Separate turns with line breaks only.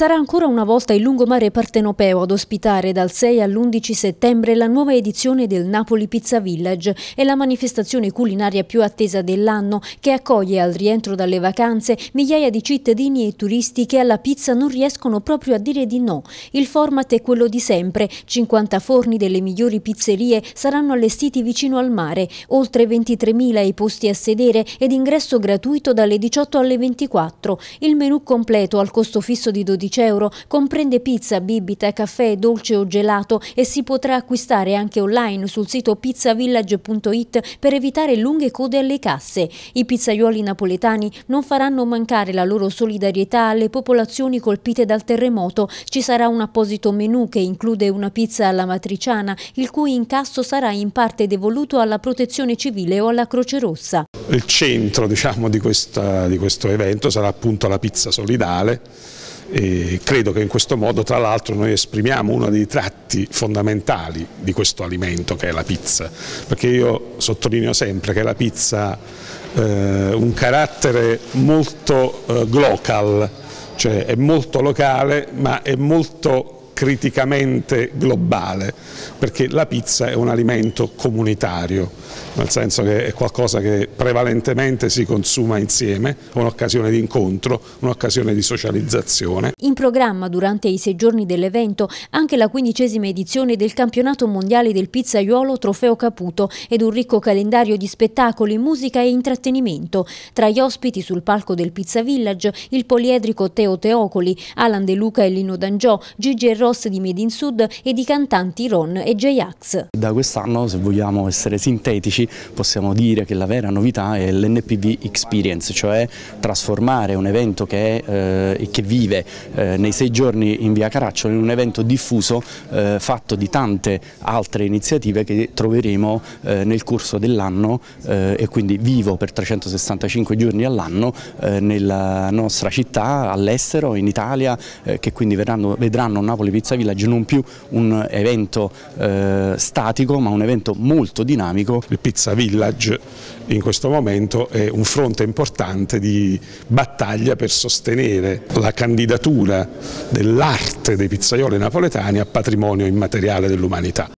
Sarà ancora una volta il lungomare partenopeo ad ospitare dal 6 all'11 settembre la nuova edizione del Napoli Pizza Village e la manifestazione culinaria più attesa dell'anno che accoglie al rientro dalle vacanze migliaia di cittadini e turisti che alla pizza non riescono proprio a dire di no. Il format è quello di sempre, 50 forni delle migliori pizzerie saranno allestiti vicino al mare, oltre 23.000 i posti a sedere ed ingresso gratuito dalle 18 alle 24. Il menù completo al costo fisso di 12 15 euro, comprende pizza, bibita, caffè, dolce o gelato e si potrà acquistare anche online sul sito pizzavillage.it per evitare lunghe code alle casse. I pizzaioli napoletani non faranno mancare la loro solidarietà alle popolazioni colpite dal terremoto. Ci sarà un apposito menù che include una pizza alla matriciana, il cui incasso sarà in parte devoluto alla protezione civile o alla Croce Rossa.
Il centro diciamo, di, questa, di questo evento sarà appunto la pizza solidale e credo che in questo modo tra l'altro noi esprimiamo uno dei tratti fondamentali di questo alimento che è la pizza, perché io sottolineo sempre che la pizza ha eh, un carattere molto eh, local, cioè è molto locale ma è molto criticamente globale, perché la pizza è un alimento comunitario, nel senso che è qualcosa che prevalentemente si consuma insieme, un'occasione di incontro, un'occasione di socializzazione.
In programma durante i sei giorni dell'evento anche la quindicesima edizione del campionato mondiale del pizzaiolo Trofeo Caputo ed un ricco calendario di spettacoli, musica e intrattenimento. Tra gli ospiti sul palco del Pizza Village il poliedrico Teo Teocoli, Alan De Luca e Lino Dangiò, Gigi Erro Floss, di Made in Sud e di cantanti Ron e J-Ax.
Da quest'anno, se vogliamo essere sintetici, possiamo dire che la vera novità è l'NPV Experience, cioè trasformare un evento che, eh, che vive eh, nei sei giorni in via Caracciolo in un evento diffuso eh, fatto di tante altre iniziative che troveremo eh, nel corso dell'anno eh, e quindi vivo per 365 giorni all'anno eh, nella nostra città, all'estero, in Italia, che quindi vedranno, vedranno Napoli Pizza Village non più un evento eh, statico ma un evento molto dinamico. Il Pizza Village in questo momento è
un fronte importante di battaglia per sostenere la candidatura
dell'arte dei pizzaioli napoletani a patrimonio immateriale dell'umanità.